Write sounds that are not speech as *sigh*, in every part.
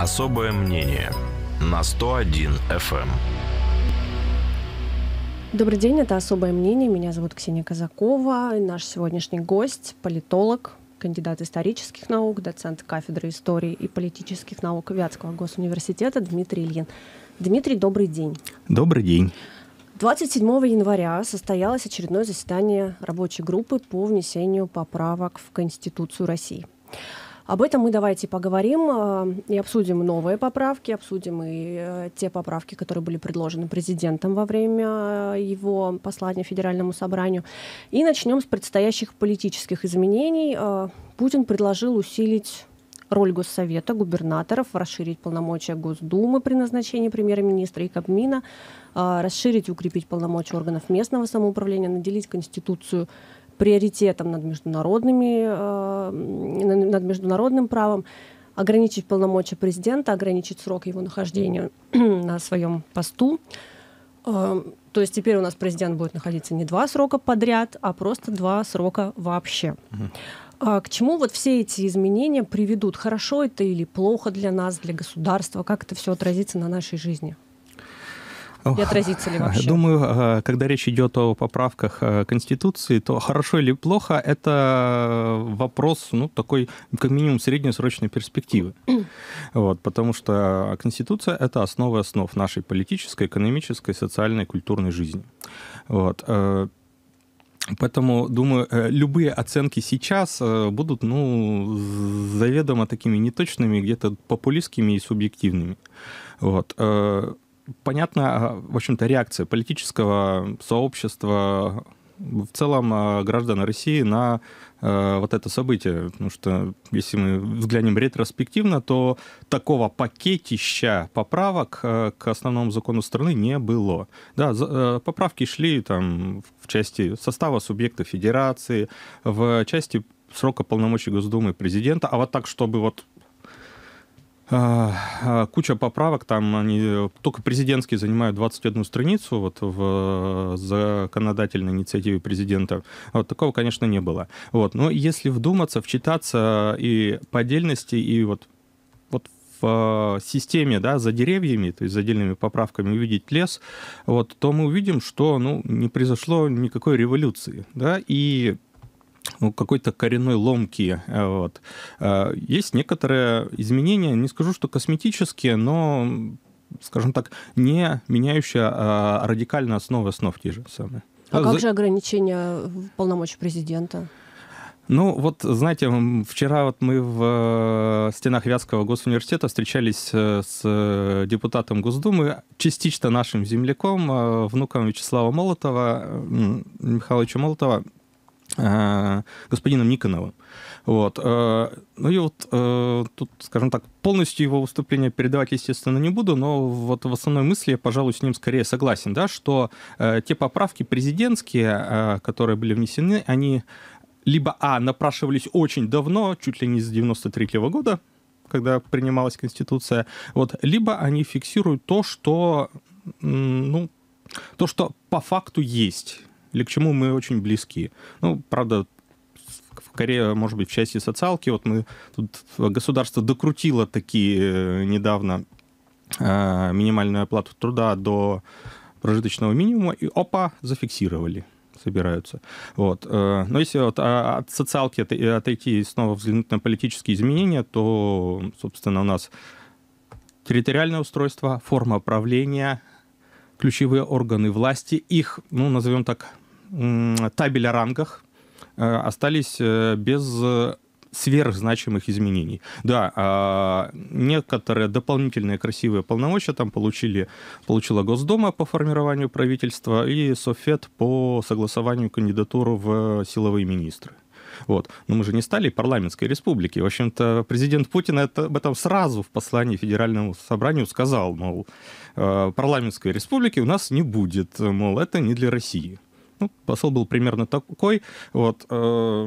Особое мнение на 101 FM. Эм. Добрый день, это «Особое мнение». Меня зовут Ксения Казакова. наш сегодняшний гость – политолог, кандидат исторических наук, доцент кафедры истории и политических наук Вятского госуниверситета Дмитрий Ильин. Дмитрий, добрый день. Добрый день. 27 января состоялось очередное заседание рабочей группы по внесению поправок в Конституцию России. Об этом мы давайте поговорим э, и обсудим новые поправки, обсудим и э, те поправки, которые были предложены президентом во время э, его послания Федеральному собранию. И начнем с предстоящих политических изменений. Путин предложил усилить роль Госсовета, губернаторов, расширить полномочия Госдумы при назначении премьер-министра и Кабмина, расширить и укрепить полномочия органов местного самоуправления, наделить Конституцию приоритетом над, международными, э, над международным правом, ограничить полномочия президента, ограничить срок его нахождения *clears throat* на своем посту. Э, то есть теперь у нас президент будет находиться не два срока подряд, а просто два срока вообще. А к чему вот все эти изменения приведут? Хорошо это или плохо для нас, для государства? Как это все отразится на нашей жизни? и отразится ли вообще? Думаю, э, когда речь идет о поправках э, Конституции, то хорошо или плохо – это вопрос, ну, такой, как минимум, среднесрочной перспективы. вот, потому что Конституция – это основа основ нашей политической, экономической, социальной, культурной жизни. Вот. Э, поэтому, думаю, любые оценки сейчас будут, ну, заведомо такими неточными, где-то популистскими и субъективными. Вот понятна, а, в общем-то, реакция политического сообщества, в целом а, граждан России на э, вот это событие. Потому что если мы взглянем ретроспективно, то такого пакетища поправок э, к основному закону страны не было. Да, за, э, поправки шли там в части состава субъекта федерации, в части срока полномочий Госдумы президента, а вот так, чтобы вот а, а, куча поправок, там они э, только президентские занимают 21 страницу вот в э, законодательной инициативе президента. Вот такого, конечно, не было. Вот. Но если вдуматься, вчитаться и по отдельности, и вот, вот в э, системе, да, за деревьями, то есть за отдельными поправками увидеть лес, вот, то мы увидим, что, ну, не произошло никакой революции, да, и ну, какой-то коренной ломки. Э, вот. Э, есть некоторые изменения, не скажу, что косметические, но, скажем так, не меняющие а радикально основы основ те же самые. А как же ограничения полномочий президента? Ну, вот, знаете, вчера вот мы в э, стенах Вятского госуниверситета встречались с депутатом Госдумы, частично нашим земляком, внуком Вячеслава Молотова, Михайловича Молотова. Э, господином Никоновым. Вот. Э, ну и вот э, тут, скажем так, полностью его выступление передавать, естественно, не буду, но вот в основной мысли я, пожалуй, с ним скорее согласен, да, что те поправки президентские, которые были внесены, они либо, а, напрашивались очень давно, чуть ли не с 93 -го года, когда принималась Конституция, вот, либо они фиксируют то, что, ну, то, что по факту есть или к чему мы очень близки. Ну, правда, в Корее, может быть, в части социалки, вот мы тут государство докрутило такие э, недавно э, минимальную оплату труда до прожиточного минимума, и опа, зафиксировали собираются. Вот. Э, но если вот а, от социалки отойти и снова взглянуть на политические изменения, то, собственно, у нас территориальное устройство, форма правления, ключевые органы власти, их, ну, назовем так, табель о рангах э, остались э, без сверхзначимых изменений. Да, а, некоторые дополнительные красивые полномочия там получили, получила Госдума по формированию правительства и Софет по согласованию кандидатуру в силовые министры. Вот. Но мы же не стали парламентской республики. В общем-то, президент Путин это, об этом сразу в послании Федеральному собранию сказал, мол, э, парламентской республики у нас не будет, мол, это не для России. Ну, посыл был примерно такой. Вот. Э,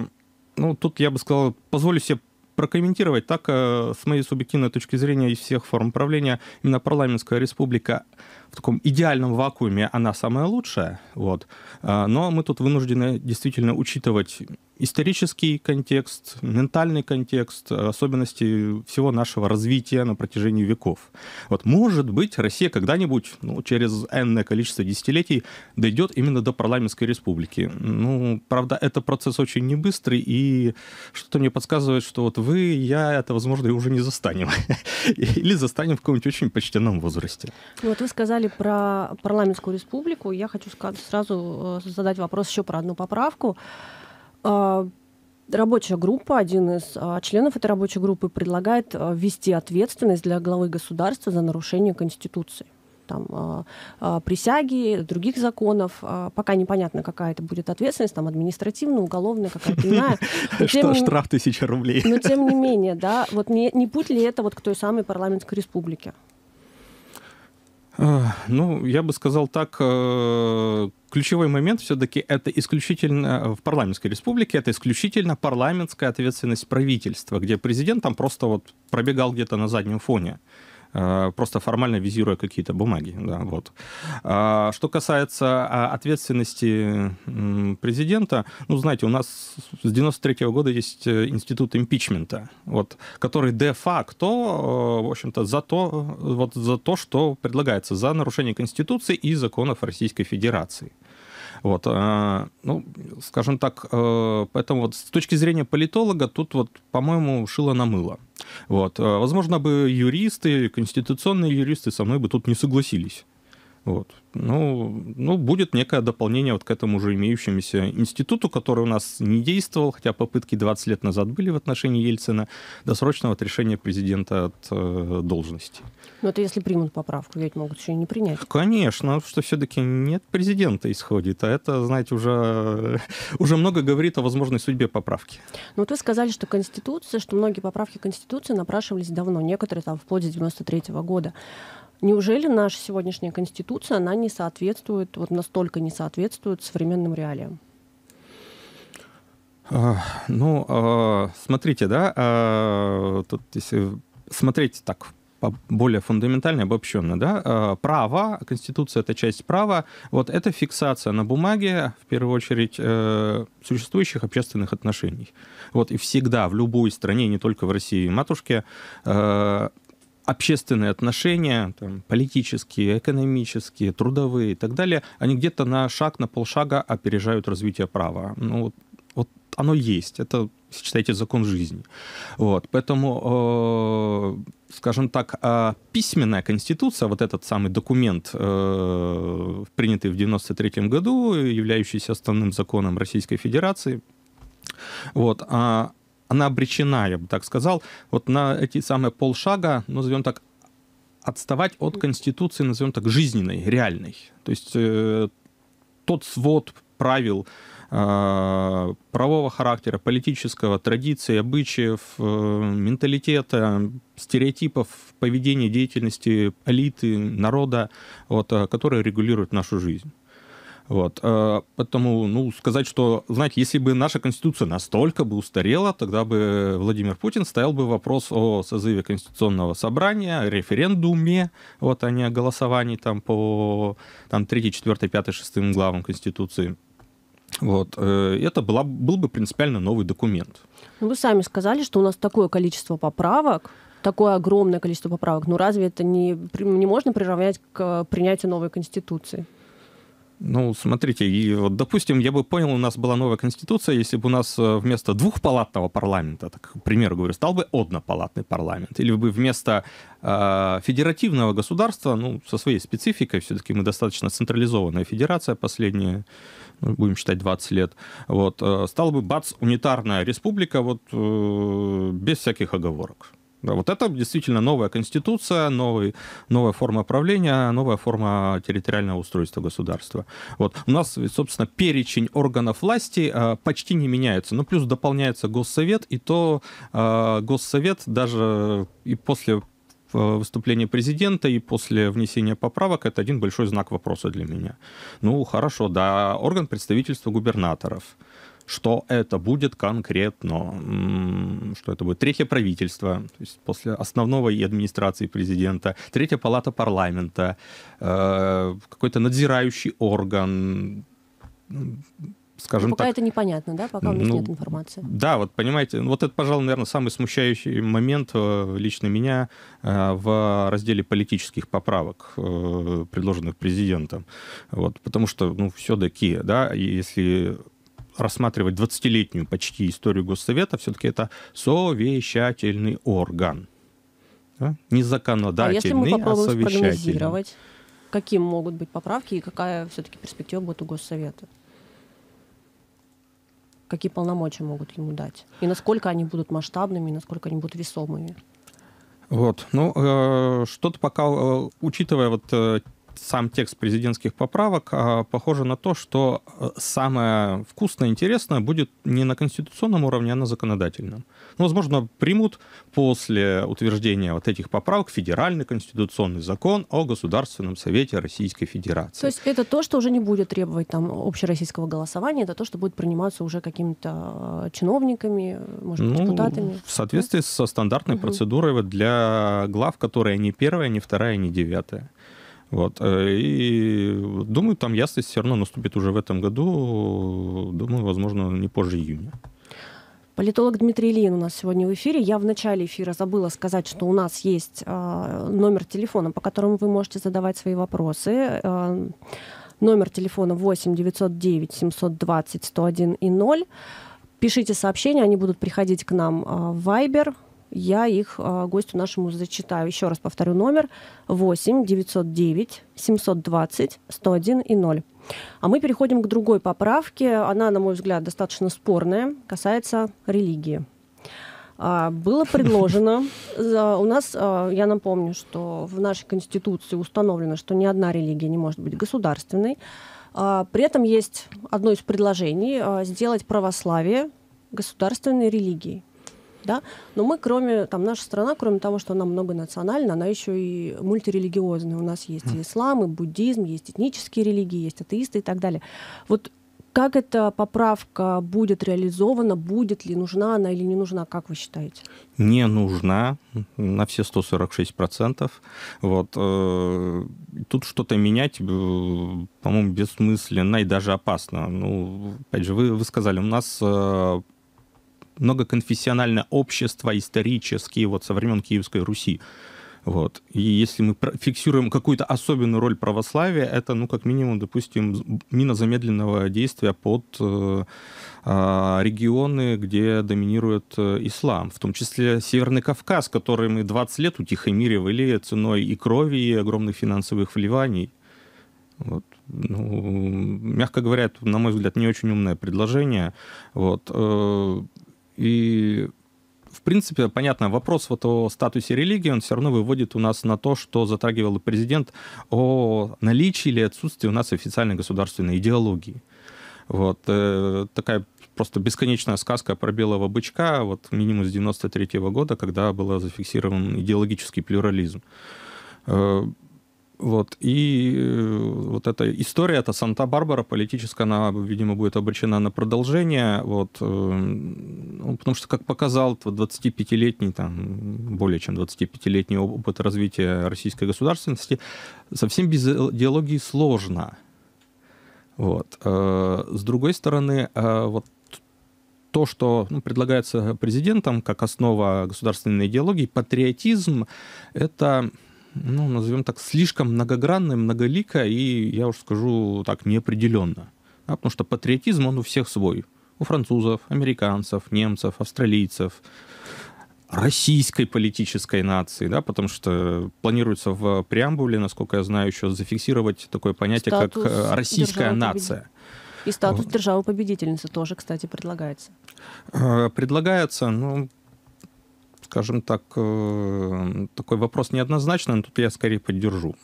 ну, тут я бы сказал, позволю себе прокомментировать. Так, э, с моей субъективной точки зрения, из всех форм правления, именно парламентская республика в таком идеальном вакууме она самая лучшая. Вот. Э, но мы тут вынуждены действительно учитывать исторический контекст, ментальный контекст, э, особенности всего нашего развития на протяжении веков. Вот, может быть, Россия когда-нибудь, ну, через энное количество десятилетий, дойдет именно до парламентской республики. Ну, правда, это процесс очень небыстрый, и что-то мне подсказывает, что вот вы вы и я это, возможно, уже не застанем. *laughs* Или застанем в каком-нибудь очень почтенном возрасте. Вот вы сказали про парламентскую республику. Я хочу сразу э, задать вопрос еще про одну поправку. А, рабочая группа, один из а, членов этой рабочей группы предлагает э, ввести ответственность для главы государства за нарушение Конституции там а, а, присяги, других законов. А, пока непонятно, какая это будет ответственность, там административная, уголовная, какая-то иная. Что, штраф тысяча рублей. Но тем не менее, да, вот не путь ли это вот к той самой парламентской республике? Ну, я бы сказал так, э, ключевой момент все-таки это исключительно э, в парламентской республике, это исключительно парламентская ответственность правительства, где президент там просто вот пробегал где-то на заднем фоне. Э, просто формально визируя какие-то бумаги. Да, вот. А, что касается а, ответственности президента, ну, знаете, у нас с 93 -го года есть э, институт импичмента, вот, который де-факто, э, в общем-то, за то, вот, за то, что предлагается, за нарушение Конституции и законов Российской Федерации. Вот, э, ну, скажем так, э, поэтому вот с точки зрения политолога тут вот, по-моему, шило на мыло. Вот. Э, возможно, бы юристы, конституционные юристы со мной бы тут не согласились. Вот. Ну, ну, будет некое дополнение вот к этому уже имеющемуся институту, который у нас не действовал, хотя попытки 20 лет назад были в отношении Ельцина, досрочного отрешения президента от э, должности. Но ну, это если примут поправку, ведь могут еще и не принять. Конечно, что все-таки нет президента исходит, а это, знаете, уже, *laughs* уже много говорит о возможной судьбе поправки. Ну вот вы сказали, что Конституция, что многие поправки Конституции напрашивались давно, некоторые там вплоть до 93 -го года. Неужели наша сегодняшняя конституция, она не соответствует, вот настолько не соответствует современным реалиям? А, ну, а, смотрите, да, а, тут если смотреть так более фундаментально, обобщенно, да, право, Конституция — это часть права, вот это фиксация на бумаге, в первую очередь, э, существующих общественных отношений. Вот и всегда в любой стране, не только в России и матушке, э, общественные отношения, там, политические, экономические, трудовые и так далее, они где-то на шаг, на полшага опережают развитие права. Ну, вот, вот оно есть. Это, считайте, закон жизни. Вот, поэтому, э, скажем так, э, письменная конституция, вот этот самый документ, э, принятый в 1993 году, являющийся основным законом Российской Федерации, вот, а она обречена, я бы так сказал, вот на эти самые полшага, ну, назовем так, отставать от Конституции, назовем так, жизненной, реальной. То есть э, тот свод правил э, правового характера, политического, традиций, обычаев, э, менталитета, стереотипов поведения, деятельности элиты, народа, вот, э, которые регулируют нашу жизнь. Вот. Э, поэтому, ну, сказать, что, знаете, если бы наша Конституция настолько бы устарела, тогда бы Владимир Путин ставил бы вопрос о созыве Конституционного собрания, референдуме, вот, а не о голосовании там по там, 3, 4, 5, 6 главам Конституции. Вот. Э, это была, был бы принципиально новый документ. Ну, вы сами сказали, что у нас такое количество поправок, такое огромное количество поправок. Ну разве это не, не можно приравнять к принятию новой Конституции? Ну, смотрите, и вот, допустим, я бы понял, у нас была новая конституция, если бы у нас э, вместо двухпалатного парламента, так, к примеру говорю, стал бы однопалатный парламент, или бы вместо э, федеративного государства, ну, со своей спецификой, все-таки мы достаточно централизованная федерация последние, ну, будем считать, 20 лет, вот, э, стала бы, бац, унитарная республика, вот, э, без всяких оговорок. Да, вот это действительно новая конституция, новый, новая форма правления, новая форма территориального устройства государства. Вот. У нас, собственно, перечень органов власти а, почти не меняется. Ну, плюс дополняется Госсовет, и то а, Госсовет даже и после а, выступления президента и после внесения поправок это один большой знак вопроса для меня. Ну, хорошо, да, орган представительства губернаторов что это будет конкретно, что это будет третье правительство, то есть после основного и администрации президента, третья палата парламента, э, какой-то надзирающий орган, скажем Но ну, пока так... это непонятно, да, пока у нас ну, нет информации. Да, вот понимаете, ну, вот это, пожалуй, наверное, самый смущающий момент э, лично меня э, в разделе политических поправок, предложенных президентом. Вот, потому что, ну, все-таки, да, если рассматривать 20-летнюю почти историю Госсовета, все-таки это совещательный орган. Да? Не законодательный, а, если мы а попробуем а совещательный. Какие могут быть поправки и какая все-таки перспектива будет у Госсовета? Какие полномочия могут ему дать? И насколько они будут масштабными, и насколько они будут весомыми? Вот, ну, э, что-то пока, э, учитывая вот э, сам текст президентских поправок, а, похоже на то, что э, самое вкусное интересное будет не на конституционном уровне, а на законодательном. Ну, возможно, примут после утверждения вот этих поправок федеральный конституционный закон о Государственном Совете Российской Федерации. То есть это то, что уже не будет требовать там общероссийского голосования, это то, что будет приниматься уже какими-то э, чиновниками, может быть, ну, депутатами? В соответствии да? со стандартной угу. процедурой для глав, которые не первая, не вторая, не девятая. Вот. Э, и думаю, там ясность все равно наступит уже в этом году. Думаю, возможно, не позже июня. Политолог Дмитрий Ильин у нас сегодня в эфире. Я в начале эфира забыла сказать, что у нас есть э, номер телефона, по которому вы можете задавать свои вопросы. Э, номер телефона 8 909 720 101 и 0. Пишите сообщения, они будут приходить к нам в Viber я их а, гостю нашему зачитаю. Еще раз повторю номер 8 909 720 101 и 0. А мы переходим к другой поправке. Она, на мой взгляд, достаточно спорная, касается религии. А, было предложено, *laughs* у нас, а, я напомню, что в нашей Конституции установлено, что ни одна религия не может быть государственной. При этом есть одно из предложений сделать православие государственной религией да. Но мы, кроме, там, наша страна, кроме того, что она многонациональна, она еще и мультирелигиозная. У нас есть и хм. ислам, и буддизм, есть этнические религии, есть атеисты и так далее. Вот как эта поправка будет реализована, будет ли нужна она или не нужна, как вы считаете? Не нужна на все 146%. Вот. Э, тут что-то менять, э, по-моему, бессмысленно и даже опасно. Ну, опять же, вы, вы сказали, у нас э, многоконфессиональное общество исторические вот со времен Киевской Руси. Вот. И если мы фиксируем какую-то особенную роль православия, это, ну, как минимум, допустим, мина замедленного действия под э, а, регионы, где доминирует э, ислам, в том числе Северный Кавказ, который мы 20 лет утихомиривали ценой и крови, и огромных финансовых вливаний. Вот. Ну, мягко говоря, это, на мой взгляд, не очень умное предложение. Вот. Э, и в принципе, понятно, вопрос вот о статусе религии, он все равно выводит у нас на то, что затрагивал президент, о наличии или отсутствии у нас официальной государственной идеологии. Вот э, такая просто бесконечная сказка про белого бычка, вот минимум с 93 -го года, когда был зафиксирован идеологический плюрализм. Э, вот. И э, вот эта история, эта Санта-Барбара политическая, она, видимо, будет обречена на продолжение. Вот. Э, ну, потому что, как показал 25-летний, там, более чем 25-летний опыт развития российской государственности, совсем без идеологии сложно. Вот. Э, с другой стороны, вот то, что ну, предлагается президентом как основа государственной идеологии, патриотизм, это ну, назовем так, слишком многогранная, многолика и, я уж скажу так, неопределенно. Да, потому что патриотизм, он у всех свой. У французов, американцев, немцев, австралийцев, российской политической нации, да, потому что планируется в преамбуле, насколько я знаю, еще зафиксировать такое понятие, статус как э, российская нация. И статус вот. державы-победительницы тоже, кстати, предлагается. Э, предлагается, ну, скажем так, э, такой вопрос неоднозначный, но тут я скорее поддержу.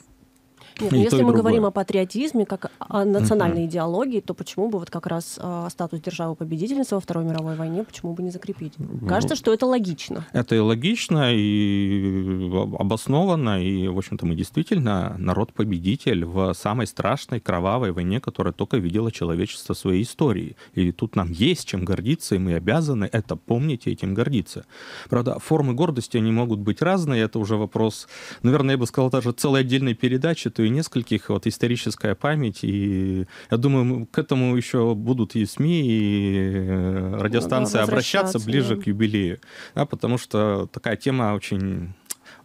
Нет, ну, и если мы другое. говорим о патриотизме как о национальной uh-huh. идеологии, то почему бы вот как раз э, статус державы победительницы во Второй мировой войне почему бы не закрепить? Ну, Кажется, что это логично. Это и логично, и э, обоснованно, и, в общем-то, мы действительно народ-победитель в самой страшной кровавой войне, которая только видела человечество в своей истории. И тут нам есть чем гордиться, и мы обязаны это помнить и этим гордиться. Правда, формы гордости, они могут быть разные, это уже вопрос, наверное, я бы сказал, даже целой отдельной передачи, то и нескольких, вот историческая память, и я думаю, к этому еще будут и СМИ, и э, радиостанции да, обращаться ближе да. к юбилею, да, потому что такая тема очень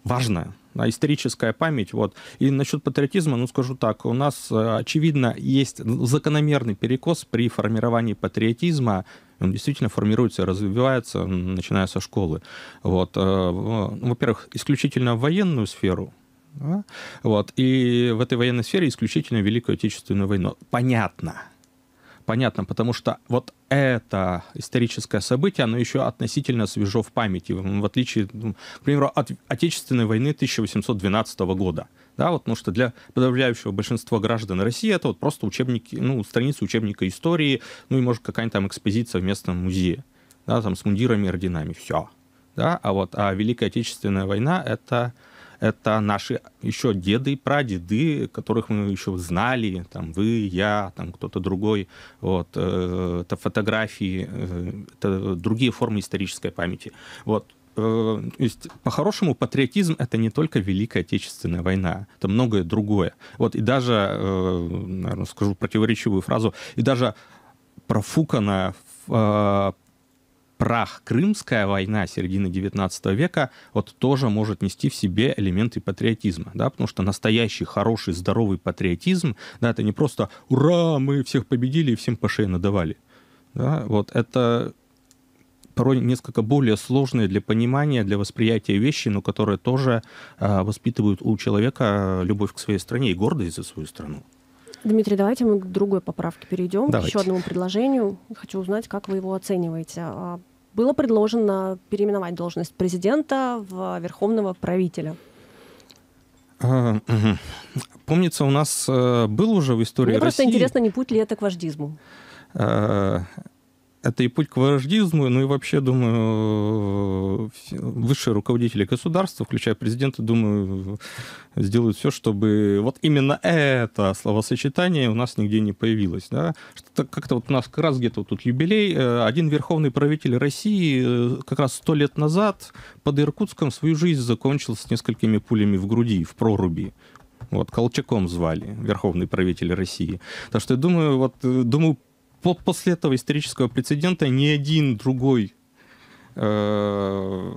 важная а историческая память. Вот. И насчет патриотизма, ну скажу так, у нас, э, очевидно, есть закономерный перекос при формировании патриотизма он действительно формируется, развивается, начиная со школы. Вот. Э, во-первых, исключительно в военную сферу, вот. И в этой военной сфере исключительно Великую Отечественную войну. Понятно. Понятно, потому что вот это историческое событие, оно еще относительно свежо в памяти, в отличие, ну, к примеру, от Отечественной войны 1812 года. Да, вот, потому что для подавляющего большинства граждан России это вот просто учебники, ну, страницы учебника истории, ну и, может, какая-нибудь там экспозиция в местном музее, да, там с мундирами, орденами, все. Да, а вот а Великая Отечественная война — это это наши еще деды и прадеды, которых мы еще знали, там вы, я, там кто-то другой. Вот, э, это фотографии, э, это другие формы исторической памяти. Вот, э, то есть, по-хорошему, патриотизм — это не только Великая Отечественная война, это многое другое. Вот, и даже, наверное, скажу противоречивую фразу, и даже профуканная прах Крымская война середины 19 века вот тоже может нести в себе элементы патриотизма, да, потому что настоящий, хороший, здоровый патриотизм, да, это не просто «Ура, мы всех победили и всем по шее надавали». Да, вот это порой несколько более сложные для понимания, для восприятия вещи, но которые тоже э, воспитывают у человека а, любовь к своей стране и гордость за свою страну. Дмитрий, давайте мы к другой поправке перейдем, Давайте. еще одному предложению. Хочу узнать, как вы его оцениваете. А, было предложено переименовать должность президента в верховного правителя. А, Помнится, у нас э, был уже в истории Мне России... просто интересно, не путь ли это к вождизму? А, это и путь к враждизму, ну и вообще, думаю, высшие руководители государства, включая президента, думаю, сделают все, чтобы вот именно это словосочетание у нас нигде не появилось. Да? Что-то как-то вот у нас как раз где-то вот тут юбилей. Э, один верховный правитель России э, как раз сто лет назад под Иркутском свою жизнь закончил с несколькими пулями в груди, в проруби. Вот Колчаком звали, верховный правитель России. Так что я думаю, вот, э, думаю, после этого исторического прецедента ни один другой э,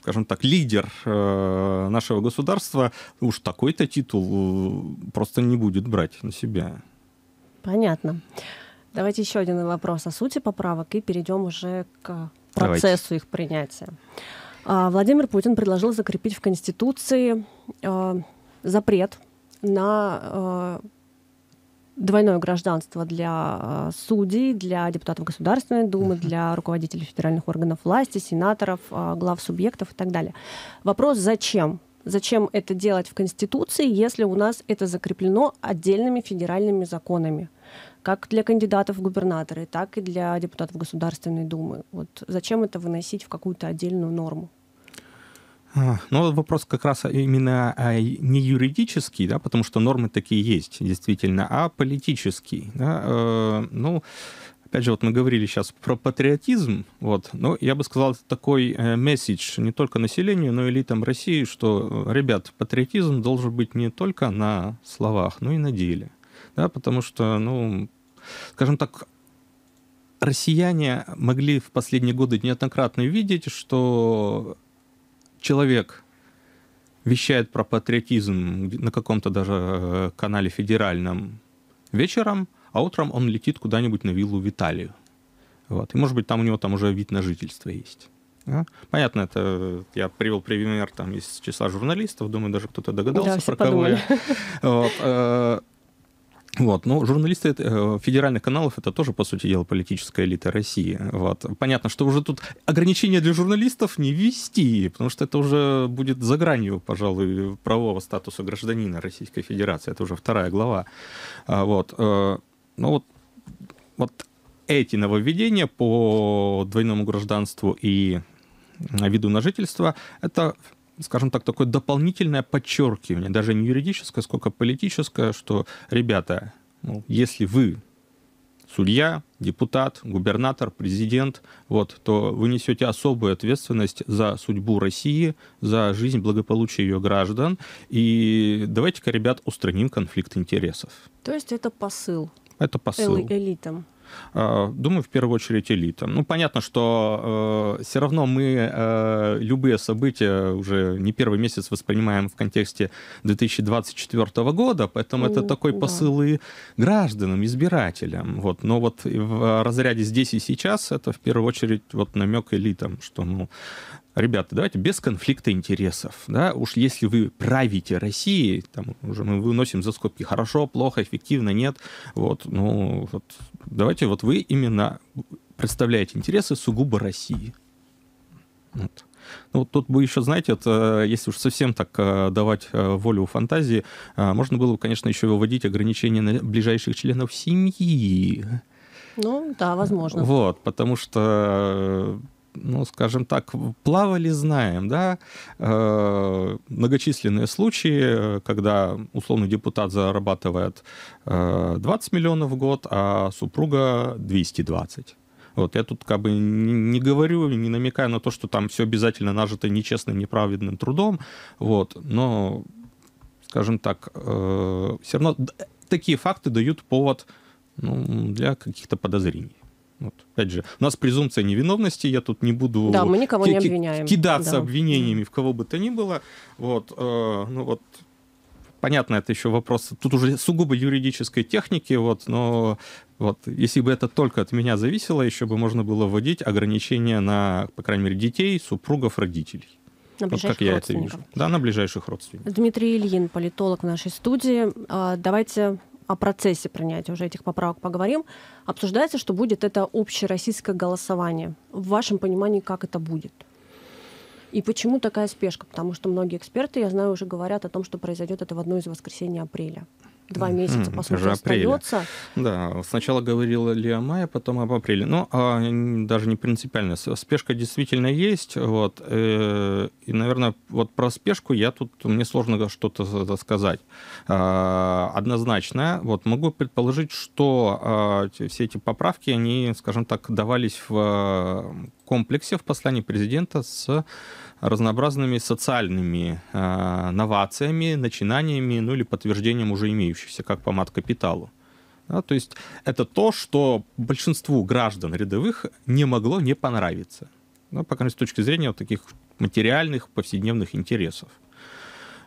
скажем так, лидер э, нашего государства, уж такой-то титул э, просто не будет брать на себя. Понятно. Давайте еще один вопрос о сути поправок и перейдем уже к процессу Давайте. их принятия. А, Владимир Путин предложил закрепить в Конституции запрет на двойное гражданство для э, судей, для депутатов Государственной Думы, для руководителей федеральных органов власти, сенаторов, э, глав субъектов и так далее. Вопрос «зачем?» Зачем это делать в Конституции, если у нас это закреплено отдельными федеральными законами? Как для кандидатов в губернаторы, так и для депутатов Государственной Думы. Вот зачем это выносить в какую-то отдельную норму? Ну, вопрос как раз именно а, не юридический, да, потому что нормы такие есть, действительно, а политический. Да, э, ну, опять же, вот мы говорили сейчас про патриотизм, вот, но я бы сказал, это такой э, месседж не только населению, но и элитам России, что, э, ребят, патриотизм должен быть не только на словах, но и на деле, да, потому что, ну, скажем так, россияне могли в последние годы неоднократно видеть, что человек вещает про патриотизм на каком-то даже э, канале федеральном вечером, а утром он летит куда-нибудь на виллу в Италию. Вот. И, может быть, там у него там уже вид на жительство есть. Да? Понятно, это я привел пример там из числа журналистов, думаю, даже кто-то догадался, да, про кого я. Вот, ну, журналисты э, федеральных каналов это тоже, по сути дела, политическая элита России. Вот. Понятно, что уже тут ограничения для журналистов не ввести, потому что это уже будет за гранью, пожалуй, правового статуса гражданина Российской Федерации. Это уже вторая глава. А, вот. Э, ну вот, вот эти нововведения по двойному гражданству и виду на жительство, это скажем так, такое дополнительное подчеркивание, даже не юридическое, сколько политическое, что, ребята, ну, если вы судья, депутат, губернатор, президент, вот, то вы несете особую ответственность за судьбу России, за жизнь, благополучие ее граждан. И давайте-ка, ребят, устраним конфликт интересов. То есть это посыл? Это посыл. Элитам. Э, думаю, в первую очередь элита. Ну, понятно, что э, все равно мы э, любые события уже не первый месяц воспринимаем в контексте 2024 года, поэтому mm, это такой да. посыл и гражданам, избирателям. Вот. Но вот в разряде здесь и сейчас это в первую очередь вот намек элитам, что ну, ребята, давайте без конфликта интересов, да, уж если вы правите Россией, там уже мы выносим за скобки хорошо, плохо, эффективно, нет, вот, ну, вот, давайте вот вы именно представляете интересы сугубо России. Вот. Ну, вот тут бы еще, знаете, это, э, если уж совсем так э, давать э, волю фантазии, можно было бы, конечно, еще выводить ограничения на ближайших членов семьи. Ну, да, возможно. Вот, потому что ну, скажем так, плавали, знаем, да, э, многочисленные случаи, когда условный депутат зарабатывает э, 20 миллионов в год, а супруга 220. Вот я тут как бы не говорю, не намекаю на то, что там все обязательно нажито нечестным, неправедным трудом, вот, но, скажем так, э, все равно э, такие факты дают повод ну, для каких-то подозрений. Вот. Опять же, у нас презумпция невиновности, я тут не буду да, мы никого не обвиняем. кидаться да. обвинениями в кого бы то ни было. Вот, э, ну вот, понятно, это еще вопрос, тут уже сугубо юридической техники, вот, но вот, если бы это только от меня зависело, еще бы можно было вводить ограничения на, по крайней мере, детей, супругов, родителей. На вот как я это вижу. Да, на ближайших родственников. Дмитрий Ильин, политолог в нашей студии. А, давайте о процессе принятия уже этих поправок поговорим, обсуждается, что будет это общероссийское голосование. В вашем понимании, как это будет? И почему такая спешка? Потому что многие эксперты, я знаю, уже говорят о том, что произойдет это в одно из воскресений апреля два месяца, по сути, остается. Да, сначала говорила ли о мае, потом об апреле. Но ну, а, даже не принципиально. Спешка действительно есть. Вот, э, и, наверное, вот про спешку я тут, мне сложно что-то сказать. А, однозначно, вот могу предположить, что а, все эти поправки, они, скажем так, давались в комплексе в послании президента с разнообразными социальными э, новациями, начинаниями, ну или подтверждением уже имеющихся, как по мат-капиталу. Да, то есть это то, что большинству граждан рядовых не могло не понравиться. ну по крайней мере, с точки зрения вот таких материальных повседневных интересов.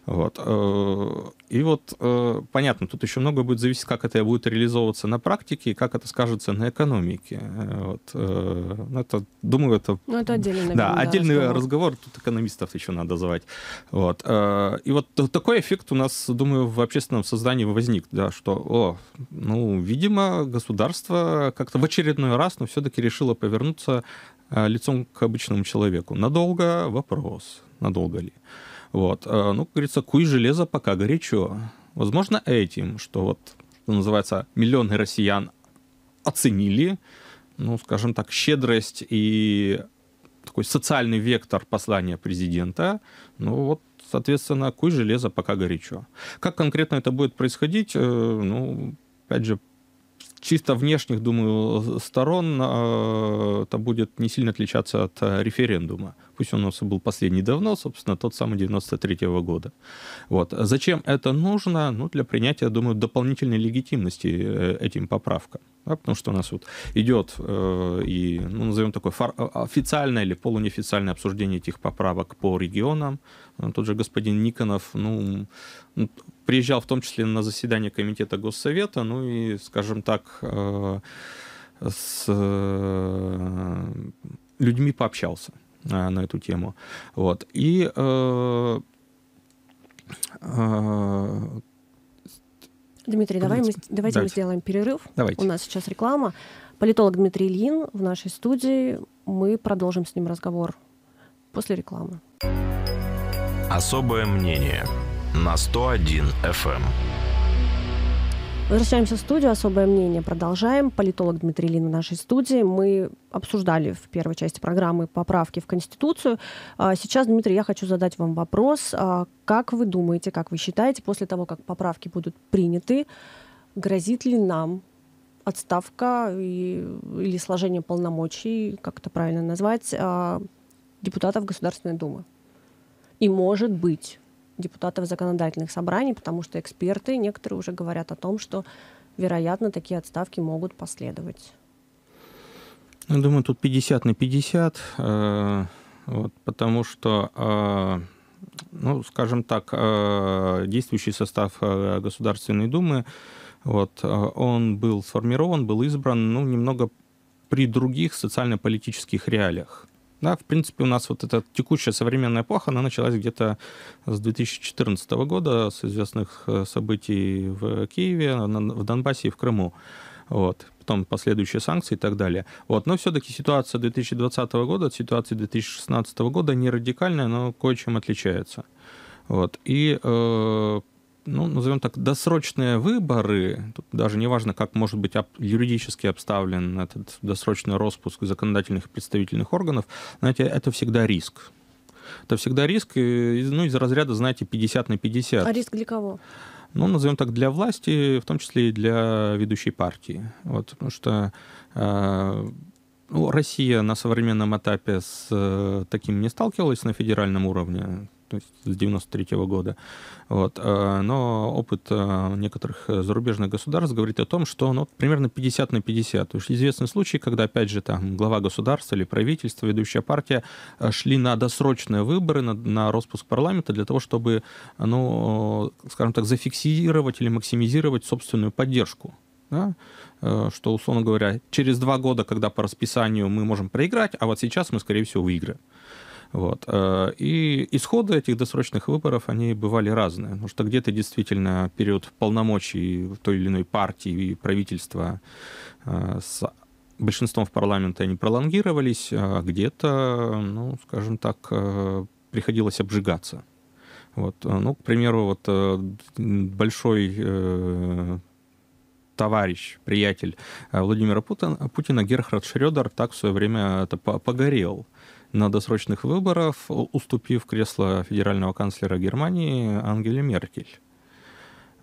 Вот. Э, и вот, э, понятно, тут еще много будет зависеть, как это будет реализовываться на практике и как это скажется на экономике. Вот. Э, ну, это, думаю, это... Ну, это отдельный, наверное, да, отдельный разговор. разговор. Тут экономистов еще надо звать. Вот. И вот такой эффект у нас, думаю, в общественном создании возник, да, что, о, ну, видимо, государство как-то в очередной раз, но все-таки решило повернуться лицом к обычному человеку. Надолго? Вопрос. Надолго ли? Вот. Э, ну, как говорится, куй железо пока горячо. Возможно, этим, что вот, что называется, миллионы россиян оценили, ну, скажем так, щедрость и такой социальный вектор послания президента. Ну, вот соответственно, куй железо пока горячо. Как конкретно это будет происходить, э, ну, опять же, чисто внешних, думаю, сторон а, это будет не сильно отличаться от э, референдума. Пусть он у нас был последний давно, собственно, тот самый 93 -го года. Вот. Зачем это нужно? Ну, для принятия, я думаю, дополнительной легитимности э, этим поправкам. Да, потому что у нас вот идет э, и, ну, назовем такое, э, официальное или полунеофициальное обсуждение этих поправок по регионам. Тот же господин Никонов, ну, ну приезжал в том числе на заседание комитета Госсовета, ну и, скажем так, э, с э, людьми пообщался э, на эту тему. Вот. И Дмитрий, давай мы, давайте давайте. мы сделаем перерыв. Давайте. У нас сейчас реклама. Политолог Дмитрий Ильин в нашей студии. Мы продолжим с ним разговор после рекламы. Особое мнение на 101 FM. Эм. Возвращаемся в студию. Особое мнение. Продолжаем. Политолог Дмитрий Лин в нашей студии. Мы обсуждали в первой части программы поправки в Конституцию. А сейчас, Дмитрий, я хочу задать вам вопрос. А как вы думаете, как вы считаете, после того, как поправки будут приняты, грозит ли нам отставка и, или сложение полномочий, как это правильно назвать, а, депутатов Государственной Думы? И, может быть, депутатов законодательных собраний, потому что эксперты некоторые уже говорят о том, что, вероятно, такие отставки могут последовать. Ну, думаю, тут 50 на 50, э, вот, потому что, э, ну, скажем так, э, действующий состав Государственной Думы, вот, он был сформирован, был избран, ну, немного при других социально-политических реалиях. Да, в принципе, у нас вот эта текущая современная эпоха, она началась где-то с 2014 года, с известных э, событий в Киеве, в Донбассе и в Крыму. Вот. Потом последующие санкции и так далее. Вот. Но все-таки ситуация 2020 года от ситуации 2016 года не радикальная, но кое-чем отличается. Вот. И э, ну, назовем так, досрочные выборы, тут даже не важно, как может быть об, юридически обставлен этот досрочный распуск законодательных и представительных органов, знаете, это всегда риск. Это всегда риск, ну, из разряда, знаете, 50 на 50. А риск для кого? ну, назовем так, для власти, в том числе и для ведущей партии. Вот, потому что э, ну, Россия на современном этапе с э, таким не сталкивалась на федеральном уровне то есть с 93 -го года. Вот. Э, но опыт э, некоторых э, зарубежных государств говорит о том, что ну, примерно 50 на 50. То есть известны случаи, когда, опять же, там глава государства или правительство, ведущая партия шли на досрочные выборы, на, на распуск парламента для того, чтобы, ну, скажем так, зафиксировать или максимизировать собственную поддержку да? что, условно говоря, через два года, когда по расписанию мы можем проиграть, а вот сейчас мы, скорее всего, выиграем. Вот. Э, и исходы этих досрочных выборов, они бывали разные, потому что где-то действительно период полномочий той или иной партии и правительства э, с большинством в парламенте они пролонгировались, а где-то, ну, скажем так, э, приходилось обжигаться. Вот. Ну, к примеру, вот большой товарищ, приятель Владимира Путина, Путина Герхард Шредер так в свое время это погорел на досрочных выборах, э, уступив кресло федерального канцлера Германии Ангеле Меркель.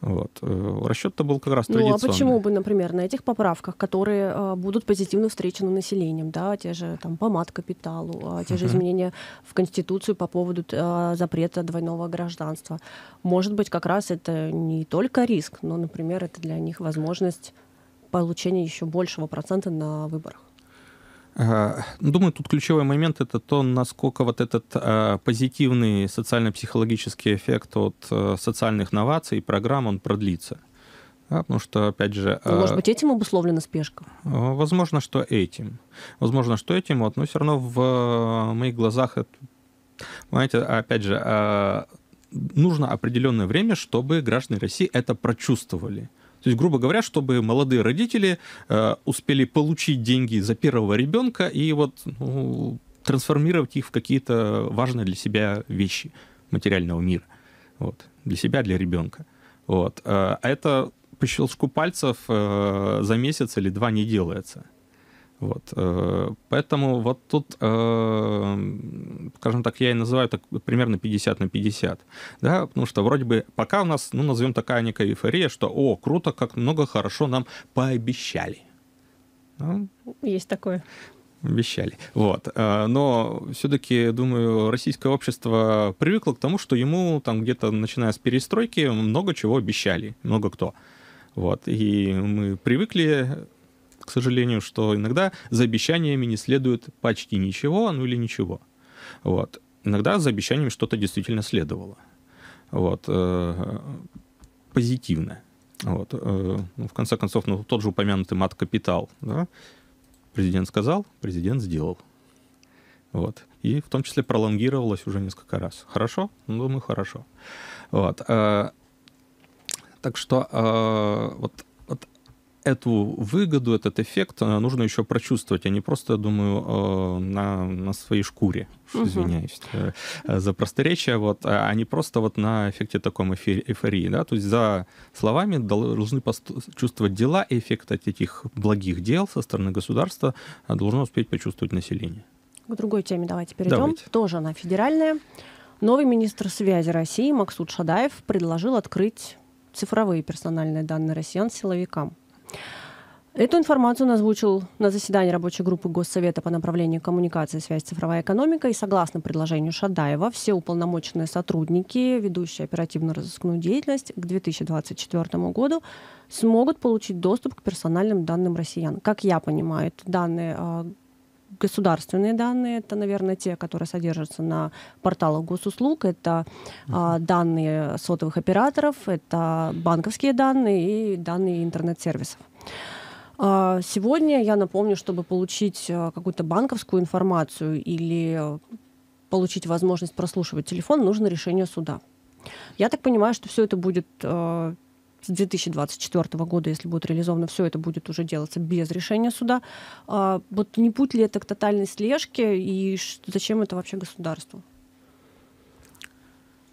Вот. Э, расчет-то был как раз традиционный. Ну, а почему бы, например, на этих поправках, которые э, будут позитивно встречены населением, да, те же там помад капиталу, э, те же изменения в Конституцию по поводу э, запрета двойного гражданства, может быть, как раз это не только риск, но, например, это для них возможность получения еще большего процента на выборах. Э, ну, думаю, тут ключевой момент это то, насколько вот этот э, позитивный социально-психологический эффект от э, социальных новаций и программ, он продлится. Да, потому что, опять же... Но, ну, может быть, этим обусловлена спешка? Возможно, что этим. Возможно, что этим, вот, но все равно в моих глазах, это, понимаете, опять же, нужно определенное время, чтобы граждане России это прочувствовали. То есть, грубо говоря, чтобы молодые родители э, успели получить деньги за первого ребенка и вот ну, трансформировать их в какие-то важные для себя вещи материального мира. Вот. Для себя, для ребенка. Вот. Э, а это по щелчку пальцев э, за месяц или два не делается. Вот. Э, поэтому вот тут, э, скажем так, я и называю так примерно 50 на 50. Да? Потому что вроде бы пока у нас, ну, назовем такая некая эйфория, что, о, круто, как много хорошо нам пообещали. Ну, Есть такое обещали. Вот. Э, но все-таки, думаю, российское общество привыкло к тому, что ему там где-то, начиная с перестройки, много чего обещали, много кто. Вот. И мы привыкли к сожалению, что иногда за обещаниями не следует почти ничего, ну или ничего. Вот. Иногда за обещаниями что-то действительно следовало. Вот. Э, позитивно. Вот. Э, ну, в конце концов, ну, тот же упомянутый мат-капитал. Да? Президент сказал, президент сделал. Вот. И в том числе пролонгировалось уже несколько раз. Хорошо? Ну, думаю, хорошо. Вот. Э, так что вот эту выгоду, этот эффект э, нужно еще прочувствовать, а не просто, я думаю, э, на, на своей шкуре, угу. извиняюсь э, за просторечие, вот, а, а не просто вот на эффекте таком эйфории. Да? То есть за словами должны чувствовать дела, и эффект от этих благих дел со стороны государства должно успеть почувствовать население. К другой теме давайте перейдем. Давайте. Тоже она федеральная. Новый министр связи России Максут Шадаев предложил открыть цифровые персональные данные россиян силовикам. Эту информацию он озвучил на заседании рабочей группы Госсовета по направлению коммуникации, связь, цифровая экономика. И согласно предложению Шадаева, все уполномоченные сотрудники, ведущие оперативно-розыскную деятельность к 2024 году, смогут получить доступ к персональным данным россиян. Как я понимаю, это данные а, государственные данные, это, наверное, те, которые содержатся на порталах госуслуг, это а, данные сотовых операторов, это банковские данные и данные интернет-сервисов. А, сегодня, я напомню, чтобы получить а, какую-то банковскую информацию или получить возможность прослушивать телефон, нужно решение суда. Я так понимаю, что все это будет а, с 2024 года, если будет реализовано все, это будет уже делаться без решения суда. А, вот не путь ли это к тотальной слежке и что, зачем это вообще государству?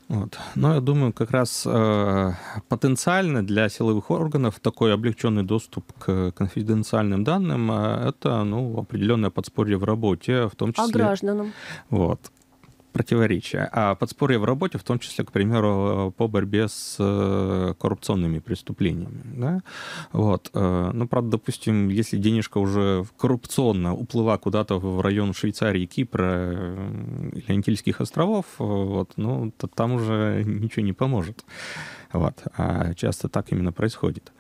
Вот. Но ну, я думаю, как раз э, потенциально для силовых органов такой облегченный доступ к конфиденциальным данным э, это ну, определенное подспорье в работе, в том числе... А гражданам? Вот противоречия, а подспорье в работе, в том числе, к примеру, по борьбе с э, коррупционными преступлениями. Да? Вот. Э, ну, правда, допустим, если денежка уже коррупционно уплыла куда-то в район Швейцарии, Кипра э, или Антильских островов, вот, ну, то там уже ничего не поможет. Вот. А часто так именно происходит. Происходит.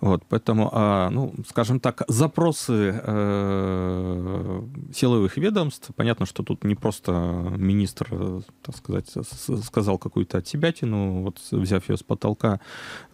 Вот, поэтому, а ну, скажем так, запросы э, силовых ведомств, понятно, что тут не просто министр, э, так сказать, сказал какую-то отсебятину, вот, взяв ее с потолка,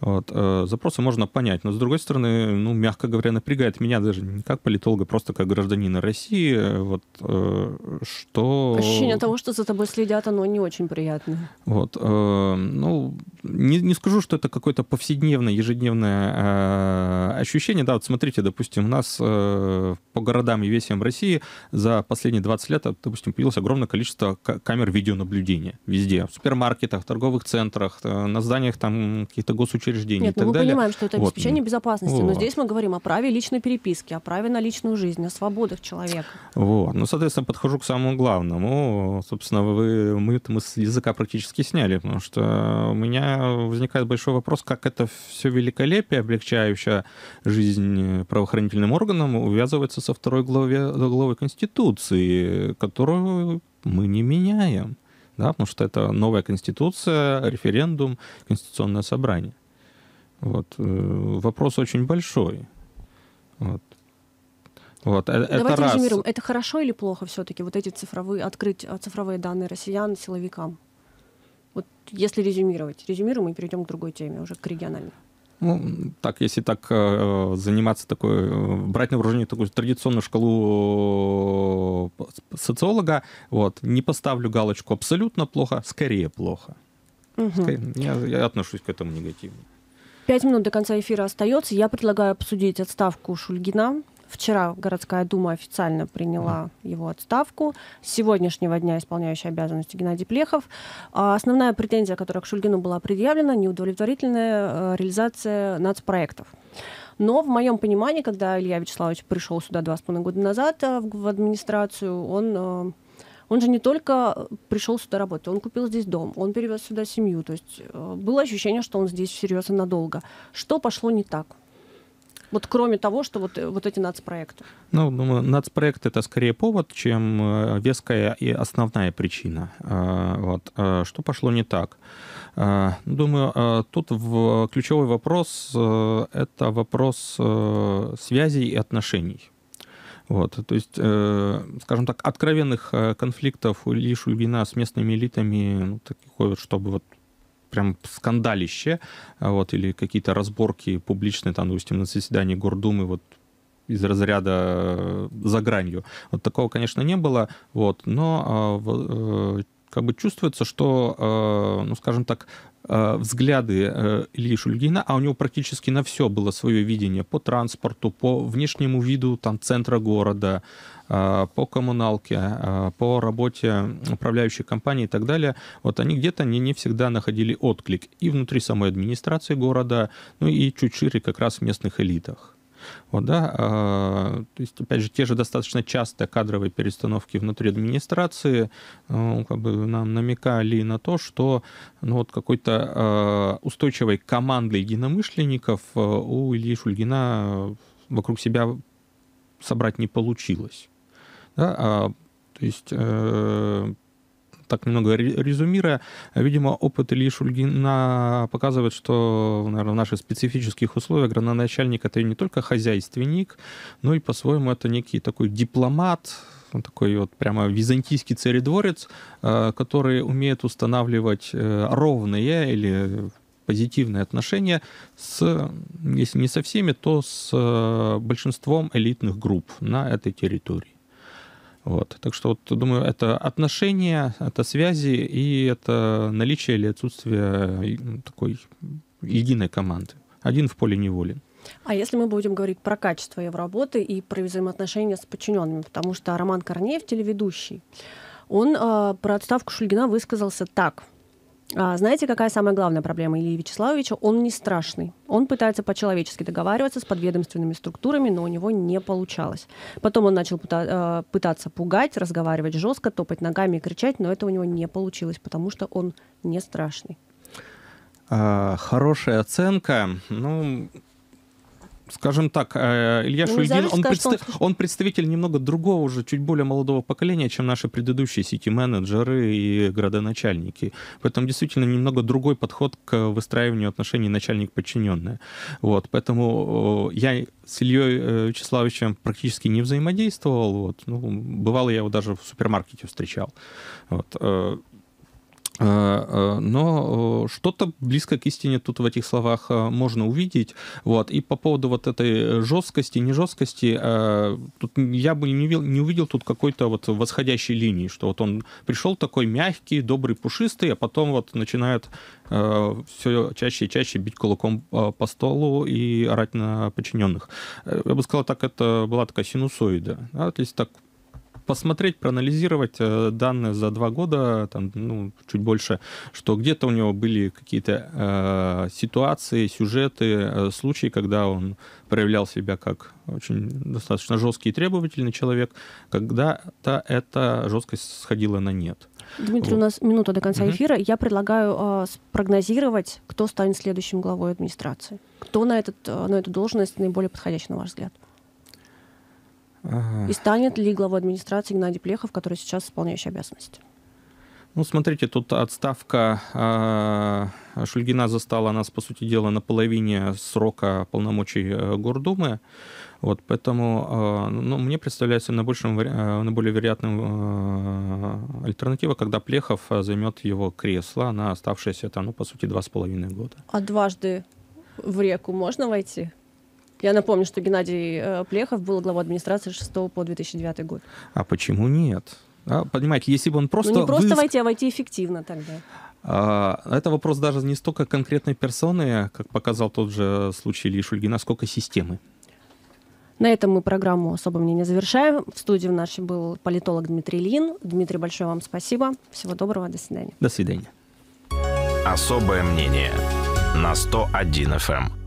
вот, э, запросы можно понять, но, с другой стороны, ну, мягко говоря, напрягает меня даже не как политолога, просто как гражданина России, э, вот, э, что... Ощущение того, что за тобой следят, оно не очень приятно. Вот, э, ну, не, не скажу, что это какое-то повседневное, ежедневное Э, ощущение, да, вот смотрите, допустим, у нас э, по городам и весям России за последние 20 лет, допустим, появилось огромное количество камер видеонаблюдения везде, в супермаркетах, в торговых центрах, э, на зданиях там каких-то госучреждений Нет, и ну, так мы далее. понимаем, что это обеспечение вот. безопасности, вот. но здесь мы говорим о праве личной переписки, о праве на личную жизнь, о свободах человека. Вот, ну, соответственно, подхожу к самому главному. Собственно, вы, мы, мы с языка практически сняли, потому что у меня возникает большой вопрос, как это все великолепие облегчает упрощающая жизнь э, правоохранительным органам, увязывается со второй главе, э, главой Конституции, которую мы не меняем. Да, потому что это новая конституция, референдум, конституционное собрание. Вот. Э, вопрос очень большой. Вот. Вот, Давайте это раз. Это хорошо или плохо все-таки вот эти цифровые открыть цифровые данные россиян силовикам? Вот если резюмировать, резюмируем и перейдем к другой теме уже к региональной. Ну, так, если так э, заниматься такой, э, брать на вооружение такую традиционную шкалу э, социолога, вот, не поставлю галочку абсолютно плохо, скорее плохо. Угу. Скорее, я, я отношусь к этому негативно. Пять минут до конца эфира остается. Я предлагаю обсудить отставку Шульгина Вчера городская дума официально приняла его отставку. С сегодняшнего дня исполняющий обязанности Геннадий Плехов. А основная претензия, которая к Шульгину была предъявлена, неудовлетворительная э, реализация нацпроектов. Но в моем понимании, когда Илья Вячеславович пришел сюда два с половиной года назад э, в администрацию, он э, он же не только пришел сюда работать, он купил здесь дом, он перевез сюда семью. То есть было ощущение, что он здесь всерьез и надолго. Что пошло не так? Вот кроме того, что вот, э, вот эти нацпроекты. Ну, думаю, нацпроект — это скорее повод, чем э, веская и основная причина. Э, вот. Что пошло не так? Думаю, тут в ключевой вопрос — это вопрос связей и отношений. Вот, то есть, э, скажем так, откровенных конфликтов Ильи Шульгина с местными элитами, ну, таких, чтобы вот прям скандалище, э, вот, или какие-то разборки публичные, там, допустим, на заседании Гордумы, вот, из разряда э, за гранью. Вот такого, конечно, не было, вот, но э, как бы чувствуется, что, ну, скажем так, взгляды Ильи Шульгина, а у него практически на все было свое видение по транспорту, по внешнему виду там центра города, а, по коммуналке, а, по работе управляющей компании и так далее, вот они где-то не, не всегда находили отклик и внутри самой администрации города, ну и чуть шире как раз в местных элитах. Вот, да, а, то есть, опять же, те же достаточно часто кадровые перестановки внутри администрации ну, как бы нам намекали на то, что ну, вот какой-то устойчивой команды единомышленников у Ильи Шульгина вокруг себя собрать не получилось. Да, а, то есть э, так немного резюмируя, видимо, опыт Ильи Шульгина показывает, что, наверное, в наших специфических условиях граноначальник — это не только хозяйственник, но и по-своему это некий такой дипломат, такой вот прямо византийский царедворец, э, который умеет устанавливать э, ровные или позитивные отношения с, если не со всеми, то с э, большинством элитных групп на этой территории. Вот. Так что, вот, думаю, это отношения, это связи и это наличие или отсутствие э, ну, такой единой команды. Один в поле неволен. А если мы будем говорить про качество его работы и про взаимоотношения с подчиненными, потому что Роман Корнеев, телеведущий, он э, про отставку Шульгина высказался так – а, знаете, какая самая главная проблема Ильи Вячеславовича? Он не страшный. Он пытается по-человечески договариваться с подведомственными структурами, но у него не получалось. Потом он начал пыта- э, пытаться пугать, разговаривать жестко, топать ногами и кричать, но это у него не получилось, потому что он не страшный. А, хорошая оценка. Ну, скажем так, э, Илья ну, Шульгин, он, предста... он... он представитель немного другого уже, чуть более молодого поколения, чем наши предыдущие сити-менеджеры и градоначальники. Поэтому действительно немного другой подход к выстраиванию отношений начальник-подчиненная. Вот, поэтому э, я с Ильей э, Вячеславовичем практически не взаимодействовал. Вот. Ну, бывало, я его даже в супермаркете встречал. Вот. А, а, но что-то близко к истине тут в этих словах а, можно увидеть. Вот. И по поводу вот этой жесткости, не жесткости, тут я бы не, не увидел тут какой-то вот восходящей линии, что вот он пришел такой мягкий, добрый, пушистый, а потом вот начинает все чаще и чаще бить кулаком по столу и орать на подчиненных. Э, я бы сказал, так это была такая синусоида. Да? То есть так посмотреть, проанализировать э, данные за два года, там, ну, чуть больше, что где-то у него были какие-то э, ситуации, сюжеты, э, случаи, когда он проявлял себя как очень достаточно жесткий и требовательный человек, когда-то эта жесткость сходила на нет. Дмитрий, вот. у нас минута до конца угу. эфира. Я предлагаю э, спрогнозировать, кто станет следующим главой администрации. Кто на, этот, э, на эту должность наиболее подходящий, на ваш взгляд? Ага. И станет ли глава администрации Геннадий Плехов, который сейчас исполняющий обязанности? Ну, смотрите, тут отставка э, Шульгина застала нас, по сути дела, на половине срока полномочий э, Гордумы. Вот, поэтому э, ну, мне представляется на, большем, э, на более вероятным э, альтернатива, когда Плехов э, займет его кресло на оставшиеся, там, ну, по сути, два с половиной года. А дважды в реку можно войти? Я напомню, что Геннадий э, Плехов был главой администрации 6 по 2009 год. А почему нет? А, понимаете, если бы он ну, просто... Ну, не просто выск... войти, а войти эффективно тогда. А, это вопрос даже не столько конкретной персоны, как показал тот же случай Ильи Шульгина, сколько системы. На этом мы программу «Особо мнение» завершаем. В студии в нашей был политолог Дмитрий Лин. Дмитрий, большое вам спасибо. Всего доброго, до свидания. До свидания. «Особое мнение» на 101 FM.